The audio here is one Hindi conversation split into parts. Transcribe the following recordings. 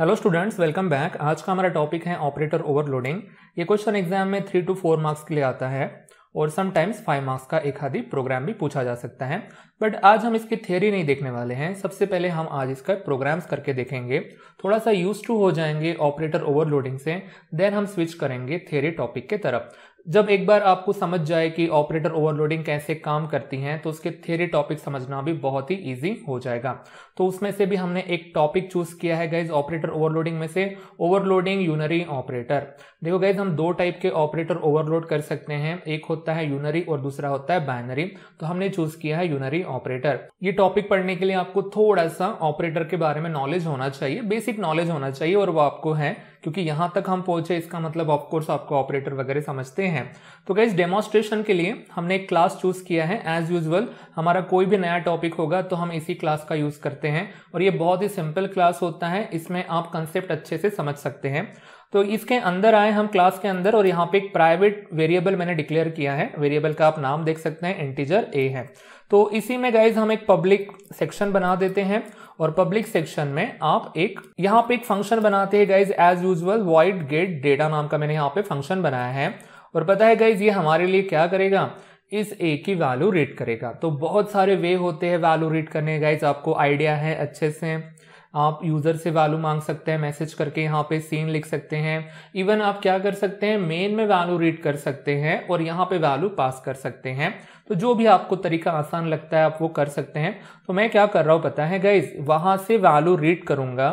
हेलो स्टूडेंट्स वेलकम बैक आज का हमारा टॉपिक है ऑपरेटर ओवरलोडिंग ये क्वेश्चन एग्जाम में थ्री टू फोर मार्क्स के लिए आता है और समटाइम्स फाइव मार्क्स का एक आदि प्रोग्राम भी पूछा जा सकता है बट आज हम इसकी थ्योरी नहीं देखने वाले हैं सबसे पहले हम आज इसका प्रोग्राम्स करके देखेंगे थोड़ा सा यूज टू हो जाएंगे ऑपरेटर ओवरलोडिंग से देन हम स्विच करेंगे थेरी टॉपिक के तरफ जब एक बार आपको समझ जाए कि ऑपरेटर ओवरलोडिंग कैसे काम करती हैं तो उसके थ्योरी टॉपिक समझना भी बहुत ही इजी हो जाएगा तो उसमें से भी हमने एक टॉपिक चूज किया है गाइज ऑपरेटर ओवरलोडिंग में से ओवरलोडिंग यूनरी ऑपरेटर देखो गाइज हम दो टाइप के ऑपरेटर ओवरलोड कर सकते हैं एक होता है यूनरी और दूसरा होता है बाइनरी तो हमने चूज किया है यूनरी ऑपरेटर ये टॉपिक पढ़ने के लिए आपको थोड़ा सा ऑपरेटर के बारे में नॉलेज होना चाहिए बेसिक नॉलेज होना चाहिए और वो आपको है क्योंकि यहां तक हम पहुंचे इसका मतलब ऑफकोर्स आपको ऑपरेटर वगैरह समझते हैं तो क्या डेमोस्ट्रेशन के लिए हमने एक क्लास चूज किया है एज यूजल हमारा कोई भी नया टॉपिक होगा तो हम इसी क्लास का यूज करते हैं और ये बहुत ही सिंपल क्लास होता है इसमें आप कंसेप्ट अच्छे से समझ सकते हैं तो इसके अंदर आए हम क्लास के अंदर और यहाँ पे एक प्राइवेट वेरिएबल मैंने डिक्लेयर किया है वेरिएबल का आप नाम देख सकते हैं इंटीजर ए है तो इसी में गाइज हम एक पब्लिक सेक्शन बना देते हैं और पब्लिक सेक्शन में आप एक यहाँ पे एक फंक्शन बनाते हैं guys as usual void get data नाम का मैंने यहाँ पे फंक्शन बनाया है और पता है गाइज ये हमारे लिए क्या करेगा इस ए की वैल्यू रीड करेगा तो बहुत सारे वे होते हैं वैल्यू रीड करने गाइज आपको आइडिया है अच्छे से आप यूज़र से वैल्यू मांग सकते हैं मैसेज करके यहाँ पे सीन लिख सकते हैं इवन आप क्या कर सकते हैं मेन में वैल्यू रीड कर सकते हैं और यहाँ पे वैल्यू पास कर सकते हैं तो जो भी आपको तरीका आसान लगता है आप वो कर सकते हैं तो मैं क्या कर रहा हूँ पता है गाइज वहाँ से वैल्यू रीड करूँगा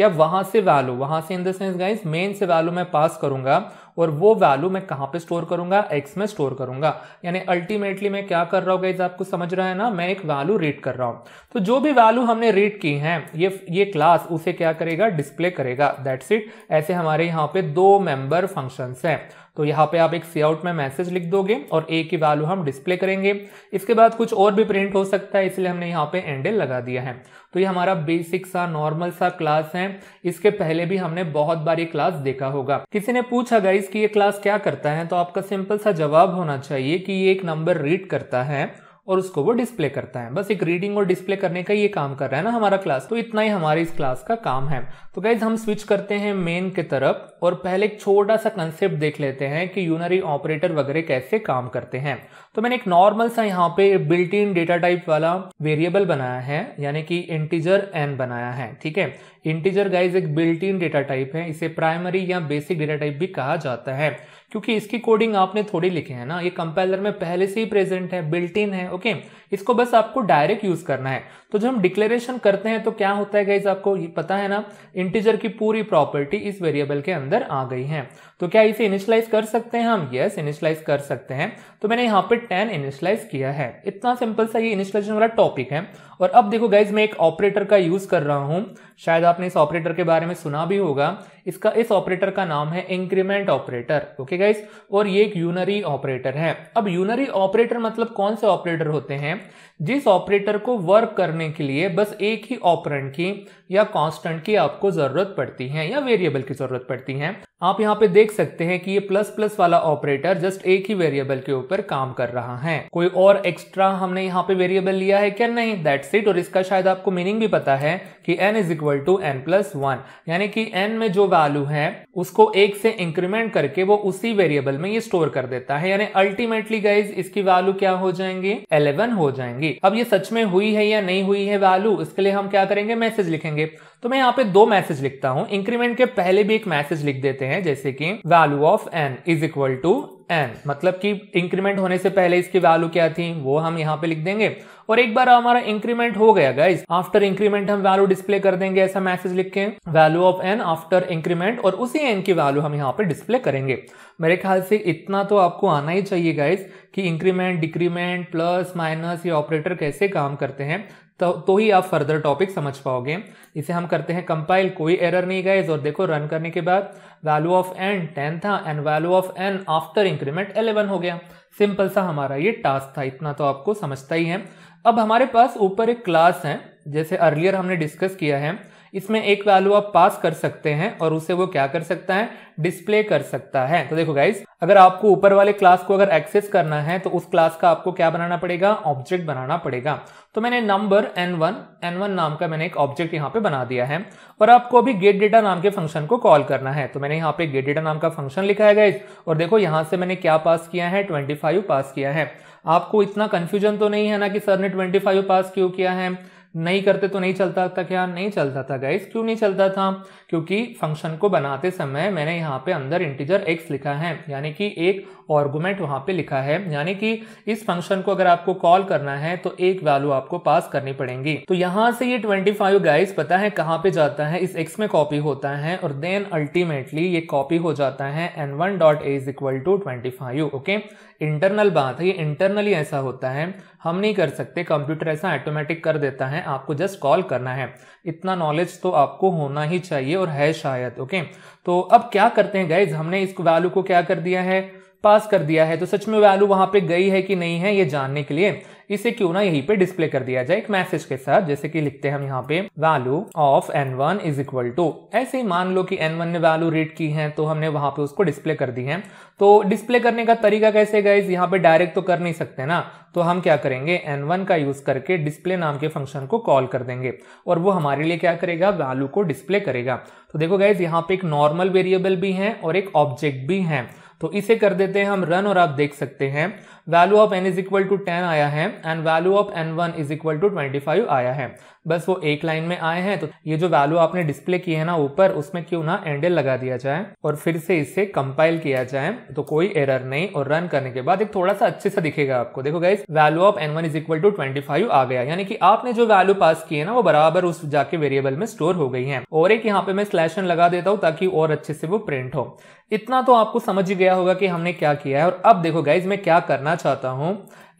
या वहाँ से वैल्यू वहाँ से in the sense guys main से वैल्यू मैं पास करूँगा और वो वैल्यू मैं कहाँ पे स्टोर करूंगा एक्स में स्टोर करूंगा यानी अल्टीमेटली मैं क्या कर रहा हूँ गाइज आपको समझ रहा है ना मैं एक वैल्यू रीड कर रहा हूँ तो जो भी वैल्यू हमने रीड की है ये ये क्लास उसे क्या करेगा डिस्प्ले करेगा दैट्स इट ऐसे हमारे यहाँ पे दो मेंबर फंक्शन है तो यहाँ पे आप एक सी आउट में मैसेज लिख दोगे और ए की वैल्यू हम डिस्प्ले करेंगे इसके बाद कुछ और भी प्रिंट हो सकता है इसलिए हमने यहाँ पे एंडल लगा दिया है तो ये हमारा बेसिक सा नॉर्मल सा क्लास है इसके पहले भी हमने बहुत बार ये क्लास देखा होगा किसी ने पूछा गाइस कि ये क्लास क्या करता है तो आपका सिंपल सा जवाब होना चाहिए कि ये एक नंबर रीड करता है और उसको वो डिस्प्ले करता है बस एक रीडिंग और डिस्प्ले करने का ये काम कर रहा है ना हमारा क्लास तो इतना ही हमारे इस क्लास का काम है तो गाइज हम स्विच करते हैं मेन के तरफ और पहले एक छोटा सा कंसेप्ट देख लेते हैं कि यूनरी ऑपरेटर वगैरह कैसे काम करते हैं तो मैंने एक नॉर्मल सा यहाँ पे बिल्ट इन डेटा टाइप वाला वेरिएबल बनाया है यानी कि इंटीजर एन बनाया है ठीक है इंटीजर गाइज एक बिल्ट इन डेटा टाइप है इसे प्राइमरी या बेसिक डेटा टाइप भी कहा जाता है क्योंकि इसकी कोडिंग आपने थोड़ी लिखे है ना ये कंपाइलर में पहले से ही प्रेजेंट है बिल्ट इन है ओके okay? इसको बस आपको डायरेक्ट यूज करना है तो जब हम डिक्लेरेशन करते हैं तो क्या होता है गाइज आपको ये पता है ना इंटीजर की पूरी प्रॉपर्टी इस वेरिएबल के अंदर आ गई है तो क्या इसे इनिशलाइज कर सकते हैं हम यस इनिशलाइज कर सकते हैं तो मैंने यहाँ पे टेन इनिशलाइज किया है इतना सिंपल सा ये इनिशलाइजेशन वाला टॉपिक है और अब देखो गाइज मैं एक ऑपरेटर का यूज कर रहा हूं शायद आपने इस ऑपरेटर के बारे में सुना भी होगा इसका इस ऑपरेटर का नाम है इंक्रीमेंट ऑपरेटर ओके गाइज और ये एक यूनरी ऑपरेटर है अब यूनरी ऑपरेटर मतलब कौन से ऑपरेटर होते हैं जिस ऑपरेटर को वर्क करने के लिए बस एक ही ऑपरेंट की या कांस्टेंट की आपको जरूरत पड़ती है या वेरिएबल की जरूरत पड़ती है आप यहाँ पे देख सकते हैं कि ये प्लस प्लस वाला ऑपरेटर जस्ट एक ही वेरिएबल के ऊपर काम कर रहा है कोई और एक्स्ट्रा हमने यहाँ पे वेरिएबल लिया है क्या नहीं दैट्स इट और इसका शायद आपको मीनिंग भी पता है कि N is equal to N plus one यानी कि एन में जो वैल्यू है उसको एक से इंक्रीमेंट करके वो उसी वेरिएबल में ये स्टोर कर देता है यानी अल्टीमेटली गाइज इसकी वैल्यू क्या हो जाएंगे एलेवन हो जाएंगी अब ये सच में हुई है या नहीं हुई है वैल्यू इसके लिए हम क्या करेंगे मैसेज लिखेंगे तो मैं यहाँ पे दो मैसेज लिखता हूँ इंक्रीमेंट के पहले भी एक मैसेज लिख देते हैं जैसे कि value of N is equal to N मतलब कि इंक्रीमेंट होने से पहले इसकी वैल्यू क्या थी वो हम यहाँ पे लिख देंगे और एक बार हमारा इंक्रीमेंट हो गया गाइज आफ्टर इंक्रीमेंट हम वैल्यू डिस्प्ले कर देंगे ऐसा मैसेज लिख के value of N after increment और उसी एन की वैल्यू हम यहाँ पर डिस्प्ले करेंगे मेरे ख्याल से इतना तो आपको आना ही चाहिए गाइज कि इंक्रीमेंट डिक्रीमेंट प्लस माइनस ये ऑपरेटर कैसे काम करते हैं तो तो ही आप फर्दर टॉपिक समझ पाओगे इसे हम करते हैं कंपाइल कोई एरर नहीं गाइज और देखो रन करने के बाद वैल्यू ऑफ एन टेन था and value of N after increment eleven हो गया सिंपल सा हमारा ये टास्क था इतना तो आपको समझता ही है अब हमारे पास ऊपर एक क्लास है जैसे अर्लियर हमने डिस्कस किया है इसमें एक वैल्यू आप पास कर सकते हैं और उसे वो क्या कर सकता है डिस्प्ले कर सकता है तो देखो गाइज अगर आपको ऊपर वाले क्लास को अगर एक्सेस करना है तो उस क्लास का आपको क्या बनाना पड़ेगा ऑब्जेक्ट बनाना पड़ेगा तो मैंने नंबर n1 n1 नाम का मैंने एक ऑब्जेक्ट यहाँ पे बना दिया है और आपको अभी गेट डेटा नाम के फंक्शन को कॉल करना है तो मैंने यहाँ पे गेट डेटा नाम का फंक्शन लिखा है गाइज और देखो यहाँ से मैंने क्या पास किया है ट्वेंटी पास किया है आपको इतना कंफ्यूजन तो नहीं है ना कि सर ने ट्वेंटी फाइव पास क्यों किया है नहीं करते तो नहीं चलता था क्या नहीं चलता था गाइस क्यों नहीं चलता था क्योंकि फंक्शन को बनाते समय मैंने यहाँ पे अंदर इंटीजर एक्स लिखा है यानी कि एक ऑर्गूमेंट वहाँ पे लिखा है यानी कि इस फंक्शन को अगर आपको कॉल करना है तो एक वैल्यू आपको पास करनी पड़ेगी तो यहाँ से ये ट्वेंटी फाइव गाइस पता है कहाँ पे जाता है इस एक्स में कॉपी होता है और देन अल्टीमेटली ये कॉपी हो जाता है N one dot A is equal to twenty five okay internal बात है ये इंटरनली ऐसा होता है हम नहीं कर सकते कंप्यूटर ऐसा ऑटोमेटिक कर देता है आपको जस्ट कॉल करना है इतना नॉलेज तो आपको होना ही चाहिए और है शायद ओके तो अब क्या करते हैं गाइज हमने इस वैल्यू को क्या कर दिया है पास कर दिया है तो सच में वैल्यू वहां पे गई है कि नहीं है ये जानने के लिए इसे क्यों ना यहीं पे डिस्प्ले कर दिया जाए एक मैसेज के साथ जैसे कि लिखते हैं हम यहाँ पे value of N one is equal to ऐसे ही मान लो कि एन वन ने वैल्यू रीड की है तो हमने वहां पे उसको डिस्प्ले कर दी है तो डिस्प्ले करने का तरीका कैसे गाइज यहाँ पे डायरेक्ट तो कर नहीं सकते ना तो हम क्या करेंगे एन वन का यूज करके डिस्प्ले नाम के फंक्शन को कॉल कर देंगे और वो हमारे लिए क्या करेगा वैल्यू को डिस्प्ले करेगा तो देखो गाइज यहाँ पे एक नॉर्मल वेरिएबल भी है और एक ऑब्जेक्ट भी है तो इसे कर देते हैं हम रन और आप देख सकते हैं value of N is equal to ten आया है and value of N one is equal to twenty five आया है बस वो एक लाइन में आए हैं तो ये जो वैल्यू आपने डिस्प्ले की है ना ऊपर उसमें क्यों ना एंडल लगा दिया जाए और फिर से इसे कंपाइल किया जाए तो कोई एरर नहीं और रन करने के बाद एक थोड़ा सा अच्छे से दिखेगा आपको देखो guys value of N one is equal to twenty five आ गया यानी कि आपने जो वैल्यू पास की है ना वो बराबर उस जाके वेरिएबल में स्टोर हो गई है और एक यहाँ पे मैं स्लैशन लगा देता हूँ ताकि और अच्छे से वो प्रिंट हो इतना तो आपको समझ ही गया होगा कि हमने क्या किया है और अब देखो गाइज मैं क्या करना चाहता हूं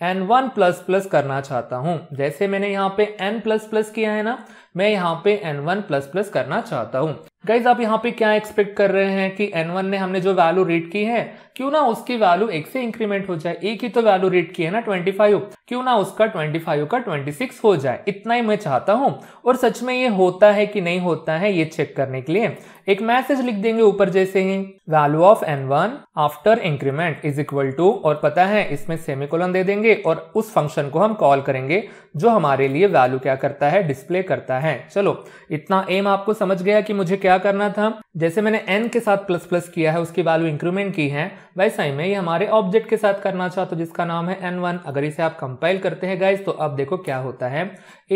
एन वन प्लस प्लस करना चाहता हूं जैसे मैंने यहां पे एन प्लस प्लस किया है ना मैं यहाँ पे n1 प्लस प्लस करना चाहता हूँ गाइज आप यहाँ पे क्या एक्सपेक्ट कर रहे हैं कि n1 ने हमने जो वैल्यू रीड की है क्यों ना उसकी वैल्यू एक से इंक्रीमेंट हो जाए एक ही तो वैल्यू रीड की है ना 25 क्यों ना उसका 25 का 26 हो जाए इतना ही मैं चाहता हूँ और सच में ये होता है कि नहीं होता है ये चेक करने के लिए एक मैसेज लिख देंगे ऊपर जैसे ही value of N one after increment is equal to और पता है इसमें सेमिकोलन दे देंगे और उस फंक्शन को हम कॉल करेंगे जो हमारे लिए वैल्यू क्या करता है डिस्प्ले करता है है चलो इतना एम आपको समझ गया कि मुझे क्या करना था जैसे मैंने एन के साथ प्लस प्लस किया है उसकी वैल्यू इंक्रीमेंट की है वैसा ही मैं ये हमारे ऑब्जेक्ट के साथ करना चाहता हूँ जिसका नाम है एन वन अगर इसे आप कंपाइल करते हैं गाइज तो अब देखो क्या होता है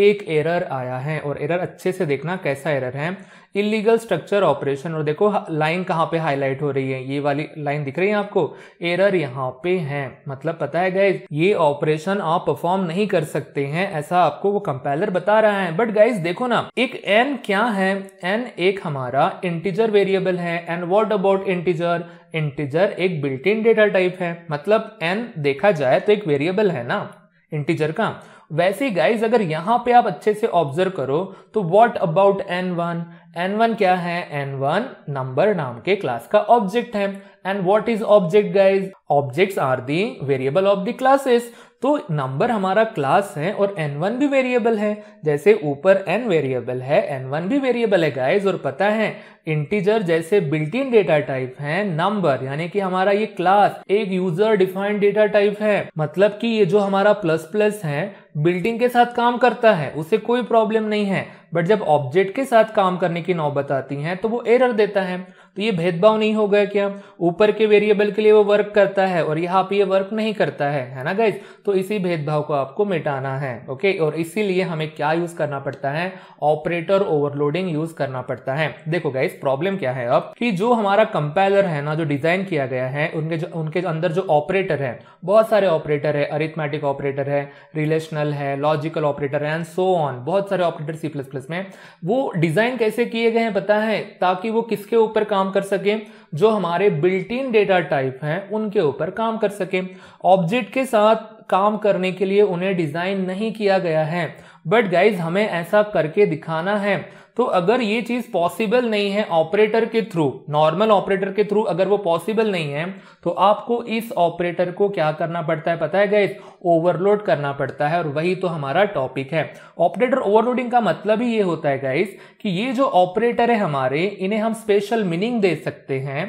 एक एरर आया है और एरर अच्छे से देखना कैसा एरर है इलीगल स्ट्रक्चर ऑपरेशन और देखो लाइन कहाँ पे हाईलाइट हो रही है ये वाली लाइन दिख रही है आपको एरर यहाँ पे है मतलब पता है गाइज ये ऑपरेशन आप परफॉर्म नहीं कर सकते हैं ऐसा आपको वो कंपाइलर बता रहा है बट गाइज देखो ना एक एन क्या है एन एक हमारा इंटीजर इंटीजर वेरिएबल है and what about integer integer एक बिल्ट इन डेटा टाइप है मतलब एन देखा जाए तो एक वेरिएबल है ना इंटीजर का वैसे गाइज अगर यहां पे आप अच्छे से ऑब्जर्व करो तो what about n one n one क्या है एन वन नंबर नाम के क्लास का ऑब्जेक्ट है and what is object guys objects are the variable of the classes तो नंबर हमारा क्लास है और n1 भी वेरिएबल है जैसे ऊपर n वेरिएबल है n1 भी वेरिएबल है गाइस और पता है इंटीजर जैसे बिल्ट इन डेटा टाइप है नंबर यानी कि हमारा ये क्लास एक यूजर डिफाइंड डेटा टाइप है मतलब कि ये जो हमारा प्लस प्लस है बिल्डिंग के साथ काम करता है उसे कोई प्रॉब्लम नहीं है बट जब ऑब्जेक्ट के साथ काम करने की नौबत आती है तो वो एरर देता है तो ये भेदभाव नहीं हो गया क्या ऊपर के वेरिएबल के लिए वो वर्क करता है और यहाँ पे ये वर्क नहीं करता है है ना गाइज तो इसी भेदभाव को आपको मिटाना है ओके और इसीलिए हमें क्या यूज करना पड़ता है ऑपरेटर ओवरलोडिंग यूज करना पड़ता है देखो गाइज प्रॉब्लम क्या है अब कि जो हमारा कंपाइलर है ना जो डिजाइन किया गया है उनके जो उनके अंदर जो ऑपरेटर है बहुत सारे ऑपरेटर है अरिथमेटिक ऑपरेटर है रिलेशनल है लॉजिकल ऑपरेटर है एंड सो ऑन बहुत सारे ऑपरेटर सी प्लस प्लस में वो डिजाइन कैसे किए गए हैं पता है ताकि वो किसके ऊपर काम काम कर सके जो हमारे बिल्ट इन डेटा टाइप हैं उनके ऊपर काम कर सके ऑब्जेक्ट के साथ काम करने के लिए उन्हें डिजाइन नहीं किया गया है बट गाइज हमें ऐसा करके दिखाना है तो अगर ये चीज पॉसिबल नहीं है ऑपरेटर के थ्रू नॉर्मल ऑपरेटर के थ्रू अगर वो पॉसिबल नहीं है तो आपको इस ऑपरेटर को क्या करना पड़ता है पता है गाइस ओवरलोड करना पड़ता है और वही तो हमारा टॉपिक है ऑपरेटर ओवरलोडिंग का मतलब ही ये होता है गाइस कि ये जो ऑपरेटर है हमारे इन्हें हम स्पेशल मीनिंग दे सकते हैं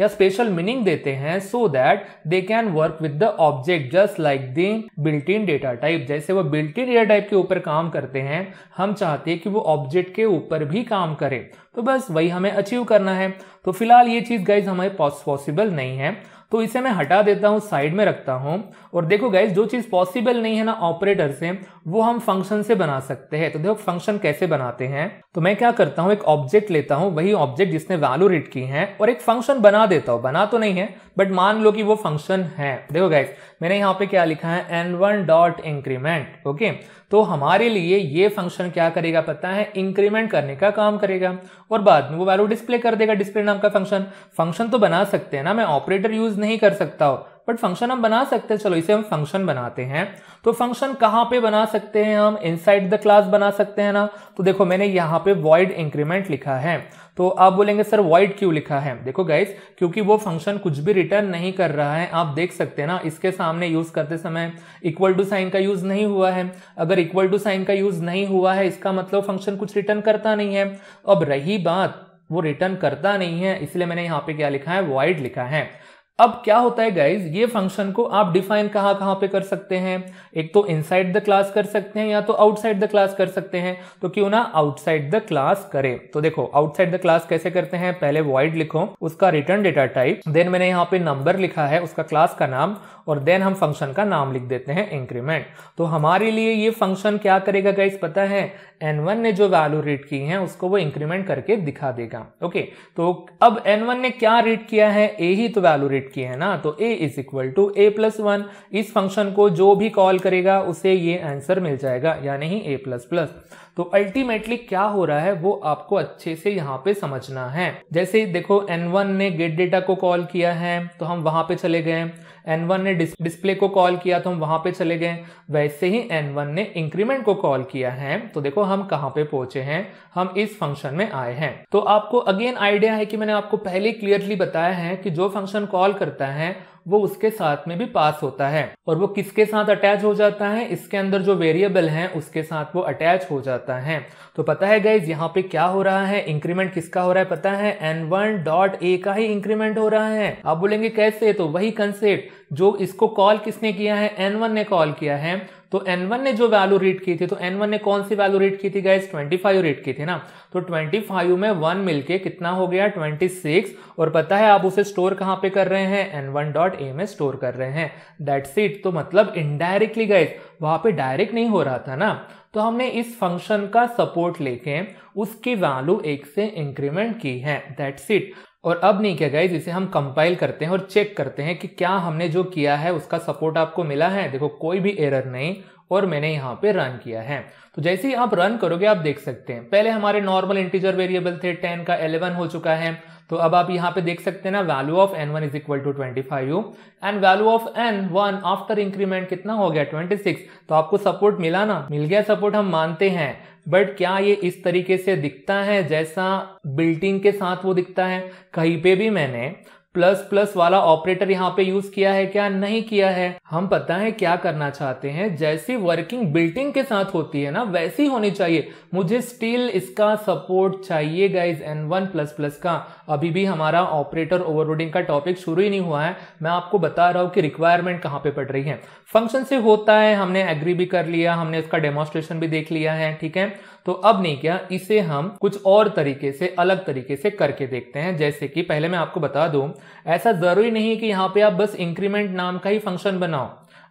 या स्पेशल मीनिंग देते हैं so that they can work with the object just like the built in data type जैसे वो बिल्ट इन डेटा टाइप के ऊपर काम करते हैं हम चाहते हैं कि वो ऑब्जेक्ट के ऊपर भी काम करें तो बस वही हमें अचीव करना है तो फिलहाल ये चीज़ गाइज हमारे पॉसिबल नहीं है तो इसे मैं हटा देता हूँ साइड में रखता हूँ और देखो गाइज जो चीज़ पॉसिबल नहीं है ना ऑपरेटर से वो हम फंक्शन से बना सकते हैं तो देखो फंक्शन कैसे बनाते हैं तो मैं क्या करता हूँ एक ऑब्जेक्ट लेता हूँ वही ऑब्जेक्ट जिसने वैल्यू रीड की है और एक फंक्शन बना देता हूँ बना तो नहीं है बट मान लो कि वो फंक्शन है देखो गाइज मैंने यहाँ पे क्या लिखा है N one dot increment okay तो हमारे लिए ये फंक्शन क्या करेगा पता है इंक्रीमेंट करने का काम करेगा और बाद में वो वैल्यू डिस्प्ले कर देगा डिस्प्ले नाम का फंक्शन फंक्शन तो बना सकते हैं ना मैं ऑपरेटर यूज नहीं कर सकता हूं बट फंक्शन हम बना सकते हैं चलो इसे हम फंक्शन बनाते हैं तो फंक्शन कहां पे बना सकते हैं हम इनसाइड द क्लास बना सकते हैं ना तो देखो मैंने यहां पे वॉइड इंक्रीमेंट लिखा है तो आप बोलेंगे सर वॉइड क्यों लिखा है देखो गाइस क्योंकि वो फंक्शन कुछ भी रिटर्न नहीं कर रहा है आप देख सकते हैं ना इसके सामने यूज करते समय इक्वल टू साइन का यूज नहीं हुआ है अगर इक्वल टू साइन का यूज नहीं हुआ है इसका मतलब फंक्शन कुछ रिटर्न करता नहीं है अब रही बात वो रिटर्न करता नहीं है इसलिए मैंने यहाँ पे क्या लिखा है वाइड लिखा है अब क्या होता है गाइज ये फंक्शन को आप डिफाइन कहाँ कहाँ पे कर सकते हैं एक तो इनसाइड द क्लास कर सकते हैं या तो आउटसाइड द क्लास कर सकते हैं तो क्यों ना आउटसाइड द क्लास करें तो देखो आउटसाइड द क्लास कैसे करते हैं पहले वाइड लिखो उसका रिटर्न डेटा टाइप देन मैंने यहाँ पे नंबर लिखा है उसका क्लास का नाम और देन हम फंक्शन का नाम लिख देते हैं इंक्रीमेंट तो हमारे लिए ये फंक्शन क्या करेगा गाइज पता है एन ने जो वैल्यू रीड की है उसको वो इंक्रीमेंट करके दिखा देगा ओके तो अब एन ने क्या रीड किया है ए ही तो वैल्यू रीड कैलकुलेट किए हैं ना तो a is equal to a plus one इस फंक्शन को जो भी कॉल करेगा उसे ये आंसर मिल जाएगा यानी ही a प्लस प्लस तो अल्टीमेटली क्या हो रहा है वो आपको अच्छे से यहाँ पे समझना है जैसे देखो n1 ने गेट डेटा को कॉल किया है तो हम वहां पे चले गए एन वन ने डिस्प्ले को कॉल किया तो हम वहां पे चले गए वैसे ही एन वन ने इंक्रीमेंट को कॉल किया है तो देखो हम कहाँ पे पहुंचे हैं हम इस फंक्शन में आए हैं तो आपको अगेन आइडिया है कि मैंने आपको पहले क्लियरली बताया है कि जो फंक्शन कॉल करता है वो उसके साथ में भी पास होता है और वो किसके साथ अटैच हो जाता है इसके अंदर जो वेरिएबल है उसके साथ वो अटैच हो जाता है तो पता है गाइज यहाँ पे क्या हो रहा है इंक्रीमेंट किसका हो रहा है पता है एन वन डॉट ए का ही इंक्रीमेंट हो रहा है आप बोलेंगे कैसे तो वही कंसेप्ट जो इसको कॉल किसने किया है एन वन ने कॉल किया है तो वन ने जो वैल्यू रीड की थी तो एन वन ने कौन सी वैल्यू रीड की थी गाइज फाइव रीड की थी ना तो फाइव में वन मिलके कितना हो गया सिक्स और पता है आप उसे स्टोर कहाँ पे कर रहे हैं एन वन डॉट ए में स्टोर कर रहे हैं दैट सीट तो मतलब इनडायरेक्टली गाइज वहां पे डायरेक्ट नहीं हो रहा था ना तो हमने इस फंक्शन का सपोर्ट लेके उसकी वैल्यू एक से इंक्रीमेंट की है दैट्स इट और अब नहीं क्या गाइज इसे हम कंपाइल करते हैं और चेक करते हैं कि क्या हमने जो किया है उसका सपोर्ट आपको मिला है देखो कोई भी एरर नहीं और मैंने यहाँ पे रन किया है तो जैसे ही आप रन करोगे आप देख सकते हैं पहले हमारे नॉर्मल इंटीजर वेरिएबल थे टेन का इलेवन हो चुका है तो अब आप यहाँ पे देख सकते हैं ना value of N one is equal to twenty five and value of N one after increment कितना हो गया ट्वेंटी सिक्स तो आपको सपोर्ट मिला ना मिल गया सपोर्ट हम मानते हैं बट क्या ये इस तरीके से दिखता है जैसा बिल्डिंग के साथ वो दिखता है कहीं पे भी मैंने प्लस प्लस वाला ऑपरेटर यहाँ पे यूज किया है क्या नहीं किया है हम पता है क्या करना चाहते हैं जैसी वर्किंग बिल्डिंग के साथ होती है ना वैसी होनी चाहिए मुझे स्टिल इसका सपोर्ट चाहिए guys n one plus plus का अभी भी हमारा ऑपरेटर ओवरलोडिंग का टॉपिक शुरू ही नहीं हुआ है मैं आपको बता रहा हूँ कि रिक्वायरमेंट कहाँ पे पड़ रही है फंक्शन से होता है हमने एग्री भी कर लिया हमने इसका डेमोन्स्ट्रेशन भी देख लिया है ठीक है तो अब नहीं क्या इसे हम कुछ और तरीके से अलग तरीके से करके देखते हैं जैसे कि पहले मैं आपको बता दूं ऐसा जरूरी नहीं कि यहाँ पे आप बस इंक्रीमेंट नाम का ही फंक्शन बनाओ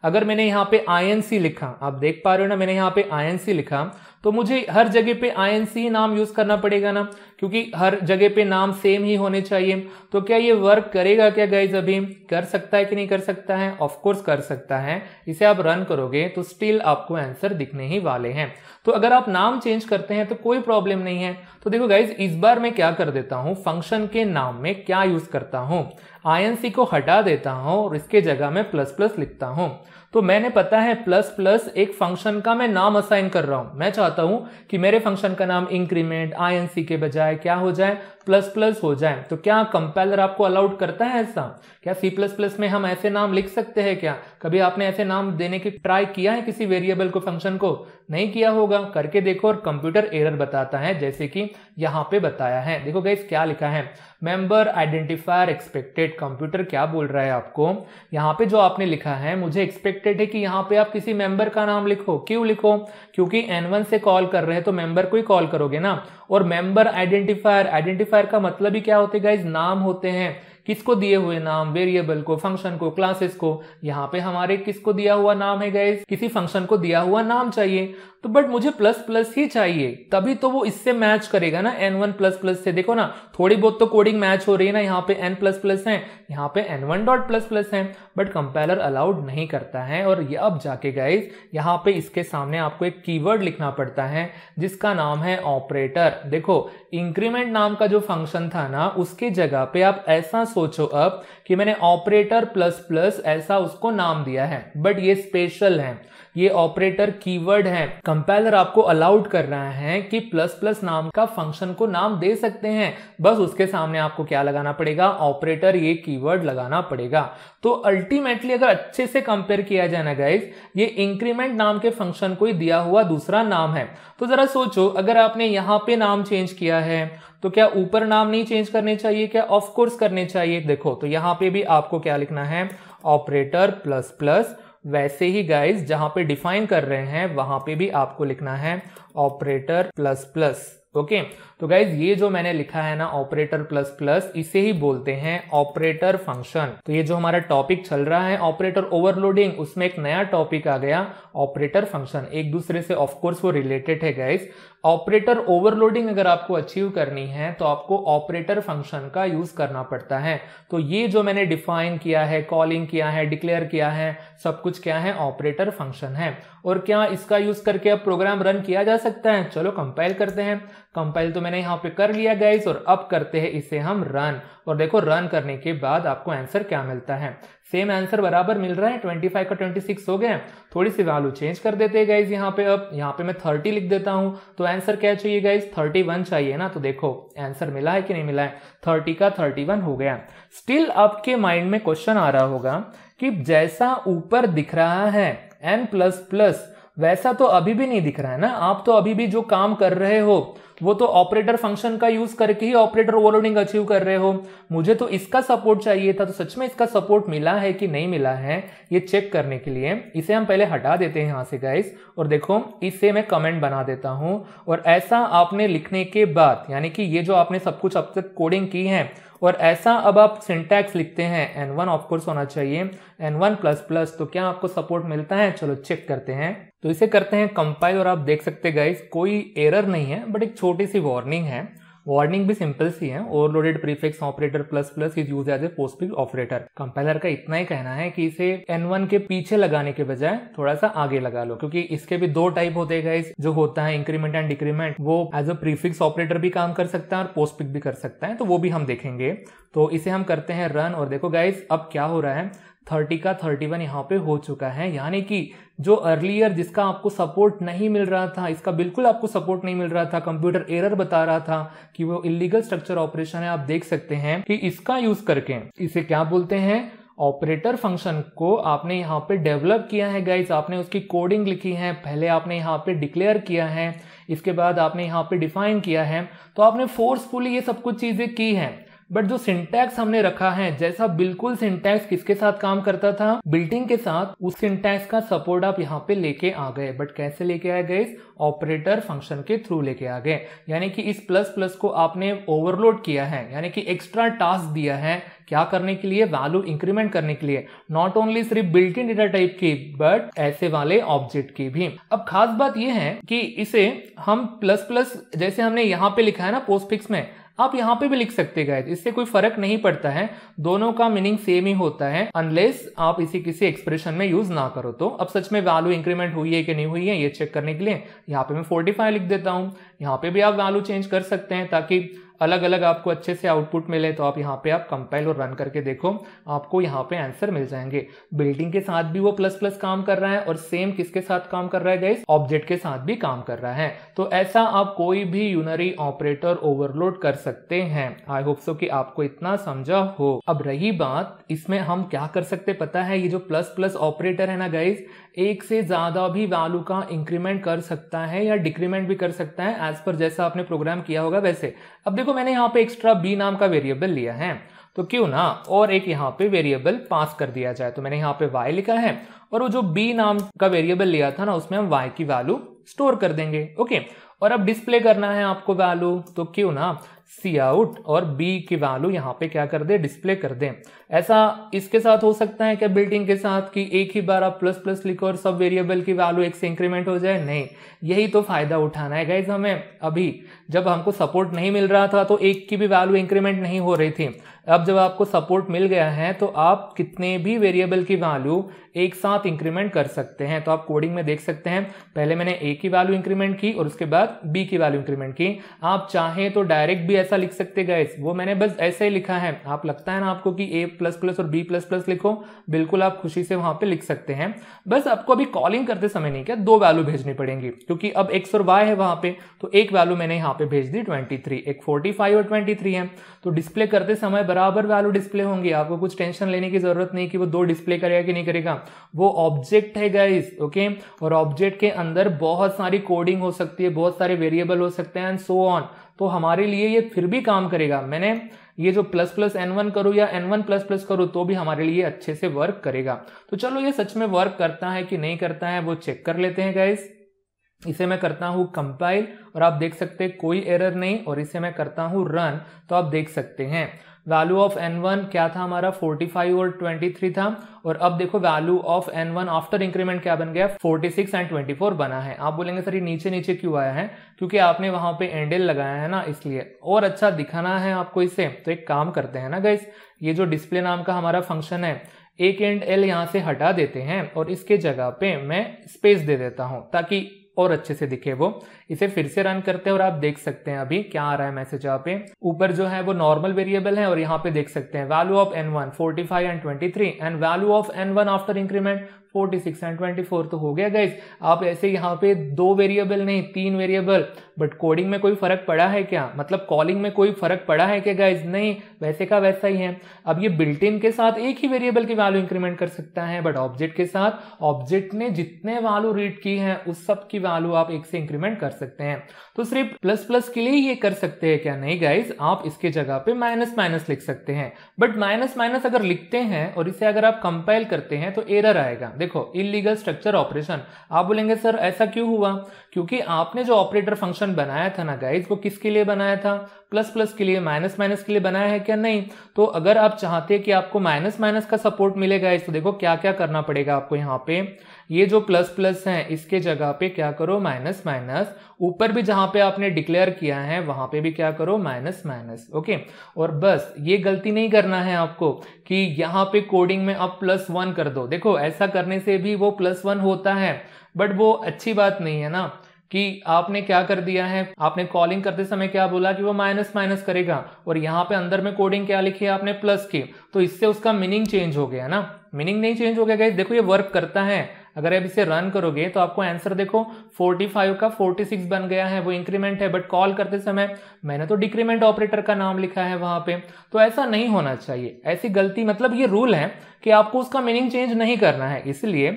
अगर मैंने यहाँ पे आई लिखा आप देख पा रहे हो ना मैंने यहाँ पे आई लिखा तो मुझे हर जगह पे आई नाम यूज करना पड़ेगा ना क्योंकि हर जगह पे नाम सेम ही होने चाहिए तो क्या ये वर्क करेगा क्या गाइज अभी कर सकता है कि नहीं कर सकता है ऑफकोर्स कर सकता है इसे आप रन करोगे तो स्टिल आपको आंसर दिखने ही वाले हैं तो अगर आप नाम चेंज करते हैं तो कोई प्रॉब्लम नहीं है तो देखो गाइज इस बार मैं क्या कर देता हूँ फंक्शन के नाम में क्या यूज करता हूँ आई को हटा देता हूँ और इसके जगह में प्लस प्लस लिखता हूँ तो मैंने पता है प्लस प्लस एक फंक्शन का मैं नाम असाइन कर रहा हूं मैं चाहता हूं कि मेरे फंक्शन का नाम इंक्रीमेंट आईएनसी के बजाय क्या हो जाए प्लस प्लस हो जाए तो क्या कंपाइलर आपको अलाउड करता है ऐसा क्या सी प्लस प्लस में हम ऐसे नाम लिख सकते हैं क्या कभी आपने ऐसे नाम देने की ट्राई किया है किसी वेरिएबल को फंक्शन को नहीं किया होगा करके देखो और कंप्यूटर एरर बताता है जैसे कि यहाँ पे बताया है देखो गैस क्या लिखा है मेंबर आइडेंटिफायर एक्सपेक्टेड कंप्यूटर क्या बोल रहा है आपको यहाँ पे जो आपने लिखा है मुझे एक्सपेक्टेड है कि यहाँ पे आप किसी मेंबर का नाम लिखो क्यों लिखो क्योंकि एन वन से कॉल कर रहे हैं तो मेंबर को ही कॉल करोगे ना और मेंबर आइडेंटिफायर आइडेंटिफायर का मतलब ही क्या होते गाइज नाम होते हैं किसको दिए हुए नाम वेरिएबल को फंक्शन को क्लासेस को यहाँ पे हमारे किसको दिया हुआ नाम है गैस किसी फंक्शन को दिया हुआ नाम चाहिए तो बट मुझे प्लस प्लस ही चाहिए तभी तो वो इससे मैच करेगा ना एन वन प्लस प्लस से देखो ना थोड़ी बहुत तो कोडिंग मैच हो रही है ना यहाँ पे एन प्लस प्लस है यहाँ पे n one dot plus plus है बट कंपेलर अलाउड नहीं करता है और ये अब जाके गाइज यहाँ पे इसके सामने आपको एक कीवर्ड लिखना पड़ता है जिसका नाम है ऑपरेटर देखो इंक्रीमेंट नाम का जो फंक्शन था ना उसके जगह पे आप ऐसा सोचो अब कि मैंने ऑपरेटर प्लस प्लस ऐसा उसको नाम दिया है बट ये स्पेशल है ये ऑपरेटर कीवर्ड है कंपाइलर आपको अलाउड कर रहा है कि प्लस प्लस नाम का फंक्शन को नाम दे सकते हैं बस उसके सामने आपको क्या लगाना पड़ेगा ऑपरेटर ये कीवर्ड लगाना पड़ेगा तो अल्टीमेटली अगर अच्छे से कंपेयर किया जाए ना गाइज ये इंक्रीमेंट नाम के फंक्शन को ही दिया हुआ दूसरा नाम है तो जरा सोचो अगर आपने यहाँ पे नाम चेंज किया है तो क्या ऊपर नाम नहीं चेंज करने चाहिए क्या ऑफकोर्स करने चाहिए देखो तो यहाँ पे भी आपको क्या लिखना है ऑपरेटर प्लस प्लस वैसे ही गाइस जहां पे डिफाइन कर रहे हैं वहां पे भी आपको लिखना है ऑपरेटर प्लस प्लस ओके तो गाइज ये जो मैंने लिखा है ना ऑपरेटर प्लस प्लस इसे ही बोलते हैं ऑपरेटर फंक्शन तो ये जो हमारा टॉपिक चल रहा है ऑपरेटर ओवरलोडिंग उसमें एक नया टॉपिक आ गया ऑपरेटर फंक्शन एक दूसरे से ऑफकोर्स वो रिलेटेड है गाइज ऑपरेटर ओवरलोडिंग अगर आपको अचीव करनी है तो आपको ऑपरेटर फंक्शन का यूज करना पड़ता है तो ये जो मैंने डिफाइन किया है कॉलिंग किया है डिक्लेयर किया है सब कुछ क्या है ऑपरेटर फंक्शन है और क्या इसका यूज करके अब प्रोग्राम रन किया जा सकता है चलो कंपाइल करते हैं कंपाइल तो मैंने यहाँ पे कर लिया गाइज और अब करते हैं इसे हम रन और देखो रन करने के बाद आपको आंसर क्या मिलता है सेम आंसर बराबर मिल रहा है 25 का 26 हो गया थोड़ी सी वैल्यू चेंज कर देते हैं गाइज यहाँ पे अब यहाँ पे मैं 30 लिख देता हूँ तो आंसर क्या चाहिए गाइज 31 चाहिए ना तो देखो आंसर मिला है कि नहीं मिला है 30 का 31 हो गया स्टिल आपके माइंड में क्वेश्चन आ रहा होगा कि जैसा ऊपर दिख रहा है एन प्लस प्लस वैसा तो अभी भी नहीं दिख रहा है ना आप तो अभी भी जो काम कर रहे हो वो तो ऑपरेटर फंक्शन का यूज करके ही ऑपरेटर ओवरलोडिंग अचीव कर रहे हो मुझे तो इसका सपोर्ट चाहिए था तो सच में इसका सपोर्ट मिला है कि नहीं मिला है ये चेक करने के लिए इसे हम पहले हटा देते हैं यहाँ से गाइस और देखो इसे मैं कमेंट बना देता हूँ और ऐसा आपने लिखने के बाद यानी कि ये जो आपने सब कुछ अब तक कोडिंग की है और ऐसा अब आप सिंटैक्स लिखते हैं एन वन ऑफकोर्स होना चाहिए एन वन प्लस प्लस तो क्या आपको सपोर्ट मिलता है चलो चेक करते हैं तो इसे करते हैं कंपाइल और आप देख सकते गाइज कोई एरर नहीं है बट एक छोटी सी वार्निंग है वार्निंग भी सिंपल सी है overloaded prefix operator plus plus is use as a postfix operator compiler का इतना ही कहना है कि इसे एन वन के पीछे लगाने के बजाय थोड़ा सा आगे लगा लो क्योंकि इसके भी दो टाइप होते हैं जो होता है इंक्रीमेंट एंड डिक्रीमेंट वो एज अ प्रीफिक्स ऑपरेटर भी काम कर सकता है और पोस्टफिक भी कर सकता है तो वो भी हम देखेंगे तो इसे हम करते हैं रन और देखो गाइज अब क्या हो रहा है थर्टी का थर्टी वन यहाँ पे हो चुका है यानी कि जो अर्लियर जिसका आपको सपोर्ट नहीं मिल रहा था इसका बिल्कुल आपको सपोर्ट नहीं मिल रहा था कंप्यूटर एरर बता रहा था कि वो इलीगल स्ट्रक्चर ऑपरेशन है आप देख सकते हैं कि इसका यूज करके इसे क्या बोलते हैं ऑपरेटर फंक्शन को आपने यहाँ पे डेवलप किया है गाइज आपने उसकी कोडिंग लिखी है पहले आपने यहाँ पे डिक्लेयर किया है इसके बाद आपने यहाँ पे डिफाइन किया है तो आपने फोर्सफुली ये सब कुछ चीजें की हैं बट जो सिंटैक्स हमने रखा है जैसा बिल्कुल सिंटैक्स किसके साथ काम करता था बिल्टिंग के साथ उस सिंटैक्स का सपोर्ट आप यहाँ पे लेके आ गए बट कैसे लेके आए गए ऑपरेटर फंक्शन के थ्रू लेके आ गए यानी कि इस प्लस प्लस को आपने ओवरलोड किया है यानी कि एक्स्ट्रा टास्क दिया है क्या करने के लिए वैल्यू इंक्रीमेंट करने के लिए नॉट ओनली सिर्फ बिल्ट इन डेटा टाइप की बट ऐसे वाले ऑब्जेक्ट की भी अब खास बात यह है कि इसे हम प्लस प्लस जैसे हमने यहाँ पे लिखा है ना फिक्स में आप यहाँ पे भी लिख सकते गाइज इससे कोई फर्क नहीं पड़ता है दोनों का मीनिंग सेम ही होता है अनलेस आप इसी किसी एक्सप्रेशन में यूज ना करो तो अब सच में वैल्यू इंक्रीमेंट हुई है कि नहीं हुई है ये चेक करने के लिए यहाँ पे मैं फोर्टी लिख देता हूँ यहाँ पे भी आप वैल्यू चेंज कर सकते हैं ताकि अलग अलग आपको अच्छे से आउटपुट मिले तो आप यहाँ पे आप कंपाइल और रन करके देखो आपको यहाँ पे आंसर मिल जाएंगे बिल्डिंग के साथ भी वो प्लस प्लस काम कर रहा है और सेम किसके साथ काम कर रहा है गाइस ऑब्जेक्ट के साथ भी काम कर रहा है तो ऐसा आप कोई भी यूनरी ऑपरेटर ओवरलोड कर सकते हैं आई होप सो कि आपको इतना समझा हो अब रही बात इसमें हम क्या कर सकते पता है ये जो प्लस प्लस ऑपरेटर है ना गाइज एक से ज्यादा भी वैल्यू का इंक्रीमेंट कर सकता है या डिक्रीमेंट भी कर सकता है एज पर जैसा आपने प्रोग्राम किया होगा वैसे अब देखो मैंने यहाँ पे एक्स्ट्रा बी नाम का वेरिएबल लिया है तो क्यों ना और एक यहाँ पे वेरिएबल पास कर दिया जाए तो मैंने यहाँ पे वाई लिखा है और वो जो बी नाम का वेरिएबल लिया था ना उसमें हम वाई की वैल्यू स्टोर कर देंगे ओके और अब डिस्प्ले करना है आपको वैल्यू तो क्यों ना सी आउट और बी की वैल्यू यहाँ पे क्या कर दे डिस्प्ले कर दे ऐसा इसके साथ हो सकता है क्या बिल्डिंग के साथ कि एक ही बार आप प्लस प्लस लिखो और सब वेरिएबल की वैल्यू एक से इंक्रीमेंट हो जाए नहीं यही तो फायदा उठाना है गाइज हमें अभी जब हमको सपोर्ट नहीं मिल रहा था तो एक की भी वैल्यू इंक्रीमेंट नहीं हो रही थी अब जब आपको सपोर्ट मिल गया है तो आप कितने भी वेरिएबल की वैल्यू एक साथ इंक्रीमेंट कर सकते हैं तो आप कोडिंग में देख सकते हैं पहले मैंने ए की वैल्यू इंक्रीमेंट की और उसके बाद बी की वैल्यू इंक्रीमेंट की आप चाहें तो डायरेक्ट भी ऐसा लिख सकते गए वो मैंने बस ऐसे ही लिखा है आप लगता है ना आपको कि ए प्लस प्लस और बी प्लस प्लस लिखो बिल्कुल आप खुशी से वहां पर लिख सकते हैं बस आपको अभी कॉलिंग करते समय नहीं क्या दो वैल्यू भेजनी पड़ेगी क्योंकि अब एक्स और वाई है वहां पर तो एक वैल्यू मैंने यहाँ पे भेज दी थ्री एक फाइव और थ्री है तो डिस्प्ले करते समय बराबर वैल्यू डिस्प्ले होंगी आपको कुछ टेंशन लेने की जरूरत नहीं कि वो दो डिस्प्ले करेगा कि नहीं करेगा वो ऑब्जेक्ट है गाइस ओके और ऑब्जेक्ट के अंदर बहुत सारी कोडिंग हो सकती है बहुत सारे वेरिएबल हो सकते हैं एंड सो ऑन तो हमारे लिए ये फिर भी काम करेगा मैंने ये जो प्लस प्लस एन वन करो या एन वन प्लस प्लस करो तो भी हमारे लिए अच्छे से वर्क करेगा तो चलो ये सच में वर्क करता है कि नहीं करता है वो चेक कर लेते हैं गाइज इसे मैं करता हूँ कंपाइल और आप देख सकते हैं कोई एरर नहीं और इसे मैं करता हूँ रन तो आप देख सकते हैं वैल्यू ऑफ एन वन क्या था हमारा 45 और 23 था और अब देखो value of N one after increment क्या बन गया 46 एंड 24 बना है आप बोलेंगे सर ये नीचे नीचे क्यों आया है क्योंकि आपने वहां पे एंडल लगाया है ना इसलिए और अच्छा दिखाना है आपको इसे तो एक काम करते हैं ना गाइस ये जो डिस्प्ले नाम का हमारा फंक्शन है एक एंड एल यहाँ से हटा देते हैं और इसके जगह पे मैं स्पेस दे देता हूँ ताकि और अच्छे से दिखे वो इसे फिर से रन करते हैं और आप देख सकते हैं अभी क्या आ रहा है मैसेज यहाँ पे ऊपर जो है वो नॉर्मल वेरिएबल है और यहाँ पे देख सकते हैं value of N one forty five and twenty three and value of N one after increment forty six and twenty four तो हो गया गाइज आप ऐसे यहाँ पे दो वेरिएबल नहीं तीन वेरिएबल बट कोडिंग में कोई फर्क पड़ा है क्या मतलब कॉलिंग में कोई फर्क पड़ा है क्या गाइज नहीं वैसे का वैसा ही है अब ये बिल्ट इन के साथ एक ही वेरिएबल की वैल्यू इंक्रीमेंट कर सकता है बट ऑब्जेक्ट के साथ ऑब्जेक्ट ने जितने वैल्यू रीड की है उस सब की वैल्यू आप एक से इंक्रीमेंट कर सकते हैं तो सिर्फ प्लस प्लस के लिए ये कर सकते हैं क्या नहीं गाइज आप इसके जगह पे माइनस माइनस लिख सकते हैं बट माइनस माइनस अगर लिखते हैं और इसे अगर आप कंपाइल करते हैं तो एरर आएगा देखो इलीगल स्ट्रक्चर ऑपरेशन आप बोलेंगे सर ऐसा क्यों हुआ क्योंकि आपने जो ऑपरेटर फंक्शन बनाया था ना गाइज वो किसके लिए बनाया था प्लस प्लस के लिए माइनस माइनस के लिए बनाया है क्या नहीं तो अगर आप चाहते हैं कि आपको माइनस माइनस का सपोर्ट मिलेगा तो देखो क्या क्या करना पड़ेगा आपको यहाँ पे ये जो प्लस प्लस है इसके जगह पे क्या करो माइनस माइनस ऊपर भी जहां पे आपने डिक्लेयर किया है वहां पे भी क्या करो माइनस माइनस ओके और बस ये गलती नहीं करना है आपको कि यहाँ पे कोडिंग में आप प्लस वन कर दो देखो ऐसा करने से भी वो प्लस वन होता है बट वो अच्छी बात नहीं है ना कि आपने क्या कर दिया है आपने कॉलिंग करते समय क्या बोला कि वो माइनस माइनस करेगा और यहाँ पे अंदर में कोडिंग क्या लिखी है आपने प्लस की तो इससे उसका मीनिंग चेंज हो गया ना मीनिंग नहीं चेंज हो गया गाइज देखो ये वर्क करता है अगर आप इसे रन करोगे तो आपको आंसर देखो 45 का 46 बन गया है वो इंक्रीमेंट है बट कॉल करते समय मैंने तो डिक्रीमेंट ऑपरेटर का नाम लिखा है वहां पे तो ऐसा नहीं होना चाहिए ऐसी गलती मतलब ये रूल है कि आपको उसका मीनिंग चेंज नहीं करना है इसलिए